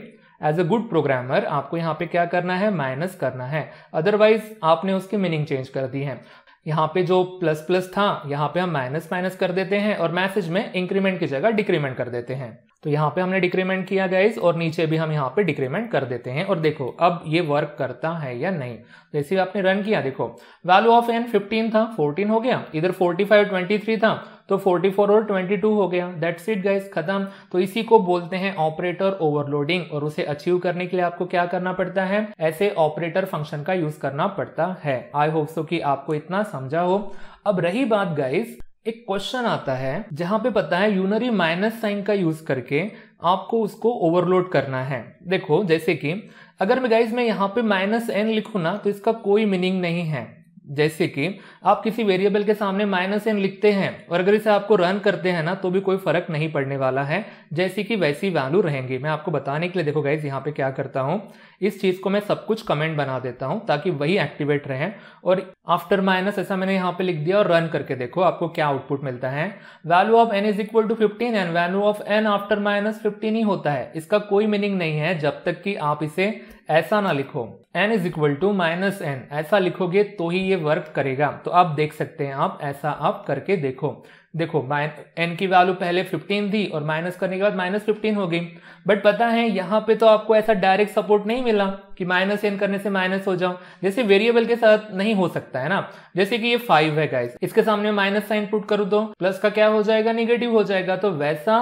एज अ गुड प्रोग्रामर आपको यहाँ पे क्या करना है माइनस करना है अदरवाइज आपने उसकी मीनिंग चेंज कर दी है यहाँ पे जो प्लस प्लस था यहाँ पे हम माइनस माइनस कर देते हैं और मैसेज में इंक्रीमेंट की जगह डिक्रीमेंट कर देते हैं तो यहाँ पे हमने डिक्रीमेंट किया गाइज और नीचे भी हम यहाँ पे डिक्रीमेंट कर देते हैं और देखो अब ये वर्क करता है या नहीं तो इसे आपने रन किया देखो वैल्यू ऑफ एन 15 था 14 हो गया इधर 45 23 था तो 44 और 22 हो गया दैट्स इट गाइस खत्म तो इसी को बोलते हैं ऑपरेटर ओवरलोडिंग और उसे अचीव करने के लिए आपको क्या करना पड़ता है ऐसे ऑपरेटर फंक्शन का यूज करना पड़ता है आई होप सो कि आपको इतना समझा हो अब रही बात गाइस एक क्वेश्चन आता है जहां पे पता है यूनरी माइनस साइन का यूज करके आपको उसको ओवरलोड करना है देखो जैसे कि अगर मैं गाइज मैं यहाँ पे माइनस एन लिखू ना तो इसका कोई मीनिंग नहीं है जैसे कि आप किसी वेरिएबल के सामने माइनस एन लिखते हैं और अगर इसे आपको रन करते हैं ना तो भी कोई फर्क नहीं पड़ने वाला है जैसे कि वैसी वैल्यू रहेंगी मैं आपको बताने के लिए देखो गाइज यहाँ पे क्या करता हूँ इस चीज़ को मैं सब कुछ कमेंट बना देता हूँ ताकि वही एक्टिवेट रहें और आफ्टर माइनस ऐसा मैंने यहाँ पे लिख दिया और रन करके देखो आपको क्या आउटपुट मिलता है value of N is equal to fifteen and value of N after minus fifteen ही होता है इसका कोई मीनिंग नहीं है जब तक कि आप इसे ऐसा ना लिखो n is equal to minus n ऐसा लिखोगे तो ही ये वर्क करेगा तो आप देख सकते हैं आप ऐसा आप करके देखो देखो एन की वैल्यू पहले 15 थी और माइनस करने के बाद माइनस फिफ्टीन हो गई बट पता है यहाँ पे तो आपको ऐसा डायरेक्ट सपोर्ट नहीं मिला कि माइनस एन करने से माइनस हो जाओ जैसे वेरिएबल के साथ नहीं हो सकता है ना जैसे कि ये फाइव है गाइस इसके सामने माइनस साइन पुट करूँ तो प्लस का क्या हो जाएगा निगेटिव हो जाएगा तो वैसा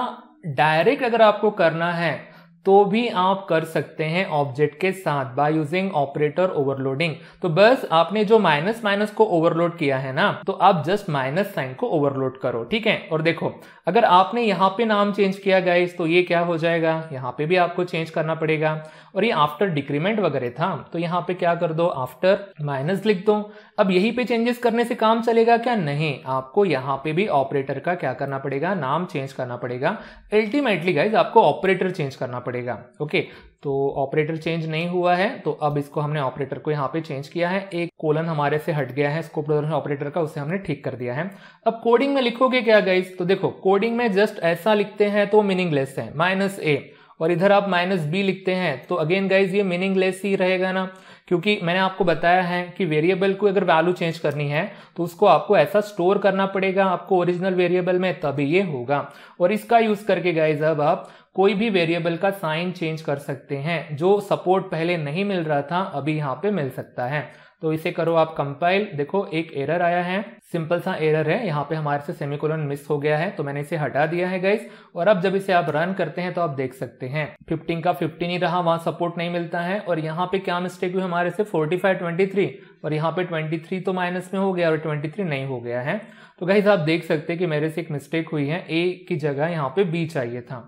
डायरेक्ट अगर आपको करना है तो भी आप कर सकते हैं ऑब्जेक्ट के साथ बाय यूजिंग ऑपरेटर ओवरलोडिंग तो बस आपने जो माइनस माइनस को ओवरलोड किया है ना तो आप जस्ट माइनस साइन को ओवरलोड करो ठीक है और देखो अगर आपने यहाँ पे नाम चेंज किया गाइस तो ये क्या हो जाएगा यहाँ पे भी आपको चेंज करना पड़ेगा और ये आफ्टर डिक्रीमेंट वगैरह था तो यहाँ पे क्या कर दो आफ्टर माइनस लिख दो अब यही पे चेंजेस करने से काम चलेगा क्या नहीं आपको यहाँ पे भी ऑपरेटर का क्या करना पड़ेगा नाम चेंज करना पड़ेगा अल्टीमेटली गाइज आपको ऑपरेटर चेंज करना पड़ेगा ओके तो ऑपरेटर चेंज नहीं हुआ है तो अब इसको हमने ऑपरेटर को यहाँ पे चेंज किया है एक कोलन हमारे से हट गया है स्कोप ऑपरेटर का उसे हमने ठीक कर दिया है अब कोडिंग में लिखोगे क्या गाइज तो देखो कोडिंग में जस्ट ऐसा लिखते हैं तो मीनिंगलेस है माइनस ए और इधर आप माइनस बी लिखते हैं तो अगेन गाइज ये मीनिंगलेस ही रहेगा ना क्योंकि मैंने आपको बताया है कि वेरिएबल को अगर वैल्यू चेंज करनी है तो उसको आपको ऐसा स्टोर करना पड़ेगा आपको ओरिजिनल वेरिएबल में तभी ये होगा और इसका यूज करके गाइज अब आप कोई भी वेरिएबल का साइन चेंज कर सकते हैं जो सपोर्ट पहले नहीं मिल रहा था अभी यहाँ पे मिल सकता है तो इसे करो आप कंपाइल देखो एक एरर आया है सिंपल सा एरर है यहाँ पे हमारे से सेमिकोलन मिस हो गया है तो मैंने इसे हटा दिया है गाइस और अब जब इसे आप रन करते हैं तो आप देख सकते हैं 15 का 15 ही रहा वहां सपोर्ट नहीं मिलता है और यहाँ पे क्या मिस्टेक हुई हमारे से 45 23 और यहाँ पे 23 तो माइनस में हो गया और 23 नहीं हो गया है तो गाइज आप देख सकते हैं कि मेरे से एक मिस्टेक हुई है ए की जगह यहाँ पे बी चाहिए था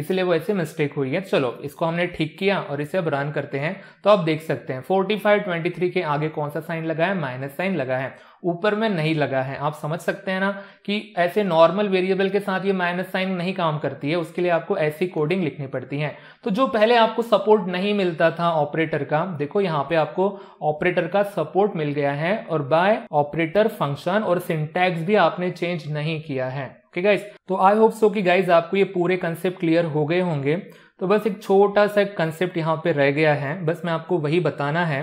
इसलिए वो ऐसे मिस्टेक हुई है चलो इसको हमने ठीक किया और इसे अब रन करते हैं तो आप देख सकते हैं ट्वेंटी थ्री के आगे कौन सा साइन लगा है माइनस साइन लगा है ऊपर में नहीं लगा है आप समझ सकते हैं ना कि ऐसे नॉर्मल वेरिएबल के साथ ये माइनस साइन नहीं काम करती है उसके लिए आपको ऐसी कोडिंग लिखनी पड़ती है तो जो पहले आपको सपोर्ट नहीं मिलता था ऑपरेटर का देखो यहाँ पे आपको ऑपरेटर का सपोर्ट मिल गया है और बाय ऑपरेटर फंक्शन और सिंटैक्स भी आपने चेंज नहीं किया है ओके गाइज तो आई होप सो कि गाइज आपको ये पूरे कंसेप्ट क्लियर हो गए होंगे तो बस एक छोटा सा कंसेप्ट यहाँ पे रह गया है बस मैं आपको वही बताना है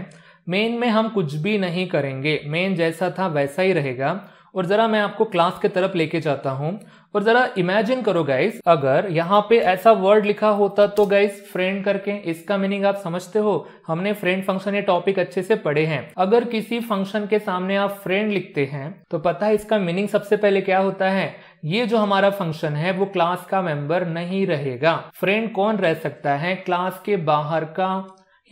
मेन में हम कुछ भी नहीं करेंगे मेन जैसा था वैसा ही रहेगा और ज़रा मैं आपको क्लास के तरफ लेके जाता हूँ और ज़रा इमेजिन करो गाइस अगर यहाँ पे ऐसा वर्ड लिखा होता तो गाइस फ्रेंड करके इसका मीनिंग आप समझते हो हमने फ्रेंड फंक्शन ये टॉपिक अच्छे से पढ़े हैं अगर किसी फंक्शन के सामने आप फ्रेंड लिखते हैं तो पता है इसका मीनिंग सबसे पहले क्या होता है ये जो हमारा फंक्शन है वो क्लास का मेंबर नहीं रहेगा फ्रेंड कौन रह सकता है क्लास के बाहर का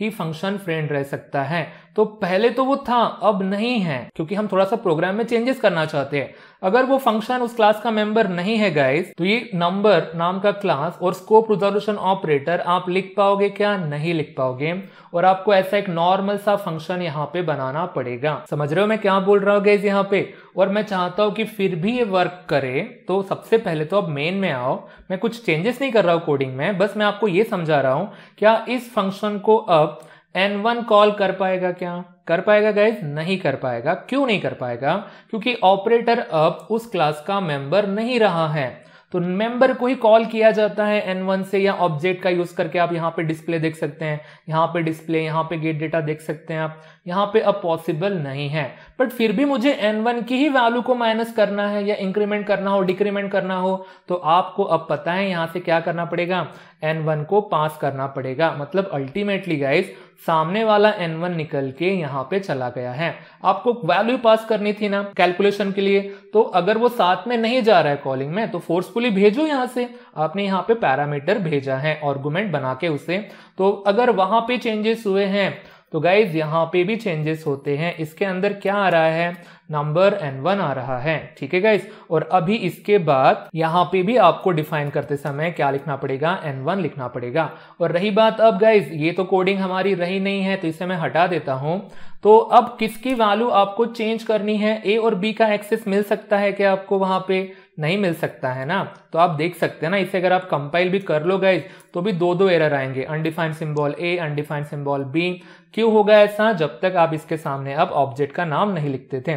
ही फंक्शन फ्रेंड रह सकता है तो पहले तो वो था अब नहीं है क्योंकि हम थोड़ा सा प्रोग्राम में चेंजेस करना चाहते हैं अगर वो फंक्शन उस क्लास का मेंबर नहीं है गाइस तो ये नंबर नाम का क्लास और स्कोप रिजोल्यूशन ऑपरेटर आप लिख पाओगे क्या नहीं लिख पाओगे और आपको ऐसा एक नॉर्मल सा फंक्शन यहाँ पे बनाना पड़ेगा समझ रहे हो मैं क्या बोल रहा हूँ गाइज यहाँ पे और मैं चाहता हूँ कि फिर भी ये वर्क करे तो सबसे पहले तो आप मेन में आओ मैं कुछ चेंजेस नहीं कर रहा हूँ कोडिंग में बस मैं आपको ये समझा रहा हूँ क्या इस फंक्शन को अब एन वन कॉल कर पाएगा क्या कर पाएगा गाइज नहीं कर पाएगा क्यों नहीं कर पाएगा क्योंकि ऑपरेटर अब उस क्लास का मेंबर नहीं रहा है तो मेंबर को ही कॉल किया जाता है एन वन से या ऑब्जेक्ट का यूज करके आप यहाँ पे डिस्प्ले देख सकते हैं यहाँ पे डिस्प्ले यहाँ पे गेट डेटा देख सकते हैं आप यहाँ पे अब पॉसिबल नहीं है बट फिर भी मुझे n1 की ही वैल्यू को माइनस करना है या इंक्रीमेंट करना हो डिक्रीमेंट करना हो तो आपको अब पता है यहाँ से क्या करना पड़ेगा n1 को पास करना पड़ेगा मतलब अल्टीमेटली गाइज सामने वाला n1 निकल के यहाँ पे चला गया है आपको वैल्यू पास करनी थी ना कैलकुलेशन के लिए तो अगर वो साथ में नहीं जा रहा है कॉलिंग में तो फोर्सफुली भेजो यहाँ से आपने यहाँ पे पैरामीटर भेजा है ऑर्गूमेंट बना के उसे तो अगर वहां पे चेंजेस हुए हैं तो गाइज यहाँ पे भी चेंजेस होते हैं इसके अंदर क्या आ रहा है नंबर एन वन आ रहा है ठीक है गाइज और अभी इसके बाद यहाँ पे भी आपको डिफाइन करते समय क्या लिखना पड़ेगा एन वन लिखना पड़ेगा और रही बात अब गाइज ये तो कोडिंग हमारी रही नहीं है तो इसे मैं हटा देता हूं तो अब किसकी वैल्यू आपको चेंज करनी है ए और बी का एक्सेस मिल सकता है क्या आपको वहां पे नहीं मिल सकता है ना तो आप देख सकते हैं ना इसे अगर आप कंपाइल भी कर लो गाइज तो भी दो दो एरर आएंगे undefined symbol a undefined symbol b क्यों होगा ऐसा जब तक आप इसके सामने अब ऑब्जेक्ट का नाम नहीं लिखते थे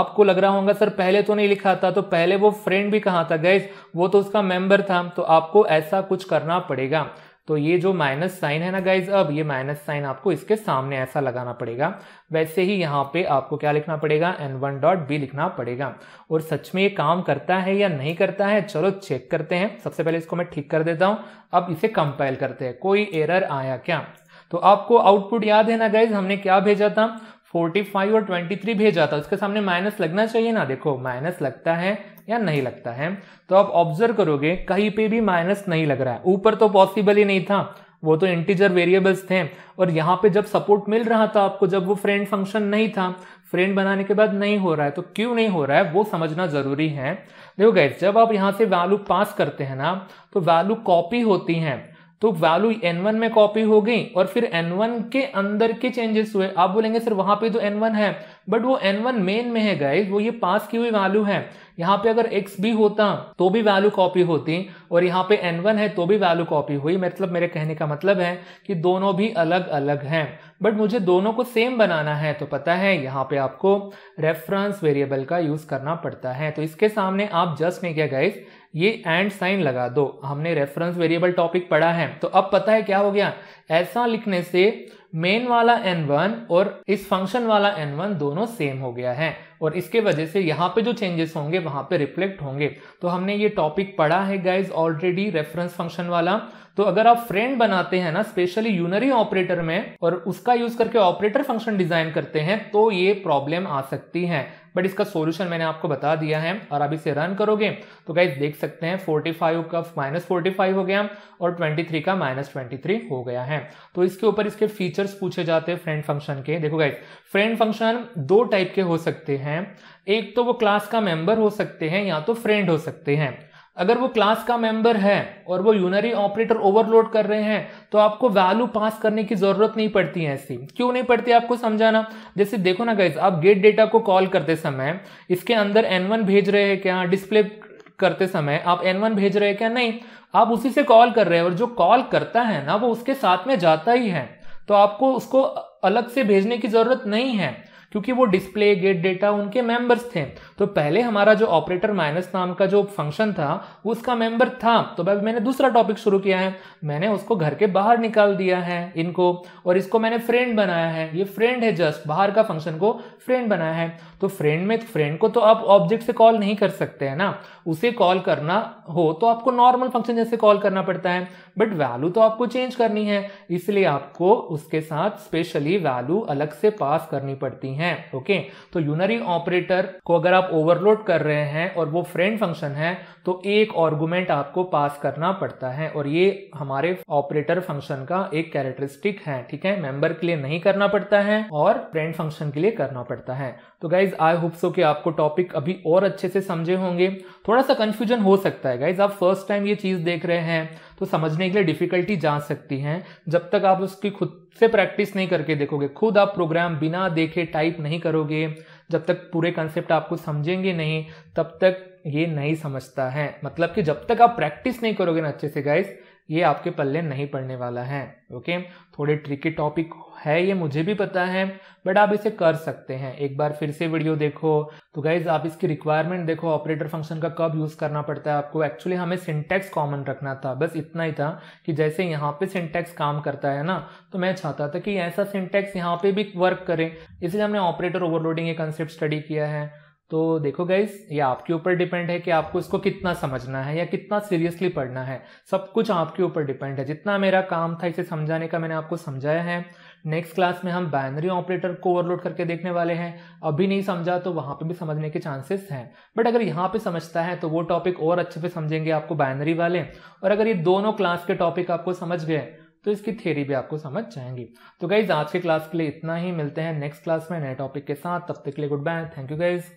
आपको लग रहा होगा सर पहले तो नहीं लिखा था तो पहले वो फ्रेंड भी कहा था गैस वो तो उसका मेंबर था तो आपको ऐसा कुछ करना पड़ेगा तो ये जो माइनस साइन है ना गाइज अब ये माइनस साइन आपको इसके सामने ऐसा लगाना पड़ेगा वैसे ही यहाँ पे आपको क्या लिखना पड़ेगा एन वन डॉट बी लिखना पड़ेगा और सच में ये काम करता है या नहीं करता है चलो चेक करते हैं सबसे पहले इसको मैं ठीक कर देता हूँ अब इसे कंपाइल करते हैं कोई एरर आया क्या तो आपको आउटपुट याद है ना गाइज हमने क्या भेजा था फोर्टी फाइव और ट्वेंटी थ्री भेजा था उसके तो सामने माइनस लगना चाहिए ना देखो माइनस लगता है या नहीं लगता है तो आप ऑब्जर्व करोगे कहीं पे भी माइनस नहीं लग रहा है ऊपर तो पॉसिबल ही नहीं था वो तो इंटीजर वेरिएबल्स थे और यहाँ पे जब सपोर्ट मिल रहा था आपको जब वो फ्रेंड फंक्शन नहीं था फ्रेंड बनाने के बाद नहीं हो रहा है तो क्यों नहीं हो रहा है वो समझना जरूरी है देखो गैस जब आप यहाँ से वैल्यू पास करते हैं ना तो वैल्यू कॉपी होती हैं तो वैल्यू n1 में कॉपी हो गई और फिर n1 के अंदर के चेंजेस हुए आप बोलेंगे सर वहां पे तो n1 है बट वो n1 मेन में है गाइज वो ये पास की हुई वैल्यू है यहाँ पे अगर x भी होता तो भी वैल्यू कॉपी होती और यहाँ पे n1 है तो भी वैल्यू कॉपी हुई मतलब मेरे कहने का मतलब है कि दोनों भी अलग अलग हैं बट मुझे दोनों को सेम बनाना है तो पता है यहाँ पे आपको रेफरेंस वेरिएबल का यूज करना पड़ता है तो इसके सामने आप जस्ट में क्या गाइज ये एंड साइन लगा दो हमने रेफरेंस वेरिएबल टॉपिक पढ़ा है तो अब पता है क्या हो गया ऐसा लिखने से मेन वाला एन वन और इस फंक्शन वाला एन वन दोनों सेम हो गया है और इसके वजह से यहाँ पे जो चेंजेस होंगे वहां पे रिफ्लेक्ट होंगे तो हमने ये टॉपिक पढ़ा है गाइज ऑलरेडी रेफरेंस फंक्शन वाला तो अगर आप फ्रेंड बनाते हैं ना स्पेशली यूनरी ऑपरेटर में और उसका यूज करके ऑपरेटर फंक्शन डिजाइन करते हैं तो ये प्रॉब्लम आ सकती है बट इसका सोल्यूशन मैंने आपको बता दिया है और आप इसे रन करोगे तो गाइज देख सकते हैं 45 का माइनस फोर्टी हो गया और 23 का माइनस ट्वेंटी हो गया है तो इसके ऊपर इसके फीचर्स पूछे जाते हैं फ्रेंड फंक्शन के देखो गाइज फ्रेंड फंक्शन दो टाइप के हो सकते हैं एक तो वो क्लास का मेंबर हो सकते हैं या तो फ्रेंड हो सकते हैं अगर वो क्लास का मेंबर है और वो यूनरी ऑपरेटर ओवरलोड कर रहे हैं तो आपको वैल्यू पास करने की जरूरत नहीं पड़ती है ऐसी क्यों नहीं पड़ती आपको समझाना जैसे देखो ना गाइज आप गेट डेटा को कॉल करते समय इसके अंदर एन भेज रहे हैं क्या डिस्प्ले करते समय आप एन भेज रहे हैं क्या नहीं आप उसी से कॉल कर रहे हैं और जो कॉल करता है ना वो उसके साथ में जाता ही है तो आपको उसको अलग से भेजने की जरूरत नहीं है क्योंकि वो डिस्प्ले गेट डेटा उनके मेंबर्स थे तो पहले हमारा जो ऑपरेटर माइनस नाम का जो फंक्शन था वो उसका मेंबर था तो भाई मैंने दूसरा टॉपिक शुरू किया है मैंने उसको घर के बाहर निकाल दिया है इनको और इसको मैंने फ्रेंड बनाया है ये फ्रेंड है जस्ट बाहर का फंक्शन को फ्रेंड बनाया है तो फ्रेंड में फ्रेंड को तो आप ऑब्जेक्ट से कॉल नहीं कर सकते हैं ना उसे कॉल करना हो तो आपको नॉर्मल फंक्शन जैसे कॉल करना पड़ता है बट वैल्यू तो आपको चेंज करनी है इसलिए आपको उसके साथ स्पेशली वैल्यू अलग से पास करनी पड़ती है है ओके तो यूनरी ऑपरेटर को अगर आप ओवरलोड कर रहे हैं और वो फ्रेंड फंक्शन है तो एक ऑर्गूमेंट आपको पास करना पड़ता है और ये हमारे ऑपरेटर फंक्शन का एक कैरेक्टरिस्टिक है ठीक है मेंबर के लिए नहीं करना पड़ता है और फ्रेंड फंक्शन के लिए करना पड़ता है तो गाइज आई होप सो कि आपको टॉपिक अभी और अच्छे से समझे होंगे थोड़ा सा कंफ्यूजन हो सकता है गाइज आप फर्स्ट टाइम ये चीज देख रहे हैं तो समझने के लिए डिफिकल्टी जा सकती हैं जब तक आप उसकी खुद से प्रैक्टिस नहीं करके देखोगे खुद आप प्रोग्राम बिना देखे टाइप नहीं करोगे जब तक पूरे कंसेप्ट आपको समझेंगे नहीं तब तक ये नहीं समझता है मतलब कि जब तक आप प्रैक्टिस नहीं करोगे ना अच्छे से गाइस ये आपके पल्ले नहीं पड़ने वाला है ओके थोड़े ट्रिकी टॉपिक है ये मुझे भी पता है बट आप इसे कर सकते हैं एक बार फिर से वीडियो देखो तो गाइज आप इसकी रिक्वायरमेंट देखो ऑपरेटर फंक्शन का कब यूज करना पड़ता है आपको एक्चुअली हमें सिंटेक्स कॉमन रखना था बस इतना ही था कि जैसे यहाँ पे सिंटेक्स काम करता है ना तो मैं चाहता था कि ऐसा सिंटेक्स यहाँ पे भी वर्क करे इसलिए हमने ऑपरेटर ओवरलोडिंग ये कंसेप्ट स्टडी किया है तो देखो गाइज ये आपके ऊपर डिपेंड है कि आपको इसको कितना समझना है या कितना सीरियसली पढ़ना है सब कुछ आपके ऊपर डिपेंड है जितना मेरा काम था इसे समझाने का मैंने आपको समझाया है नेक्स्ट क्लास में हम बाइनरी ऑपरेटर को ओवरलोड करके देखने वाले हैं अभी नहीं समझा तो वहां पे भी समझने के चांसेस हैं बट अगर यहाँ पे समझता है तो वो टॉपिक और अच्छे से समझेंगे आपको बाइनरी वाले और अगर ये दोनों क्लास के टॉपिक आपको समझ गए तो इसकी थ्योरी भी आपको समझ जाएंगी तो गाइज आज के क्लास के लिए इतना ही मिलते हैं नेक्स्ट क्लास में नए टॉपिक के साथ तब तक के लिए good bye thank you guys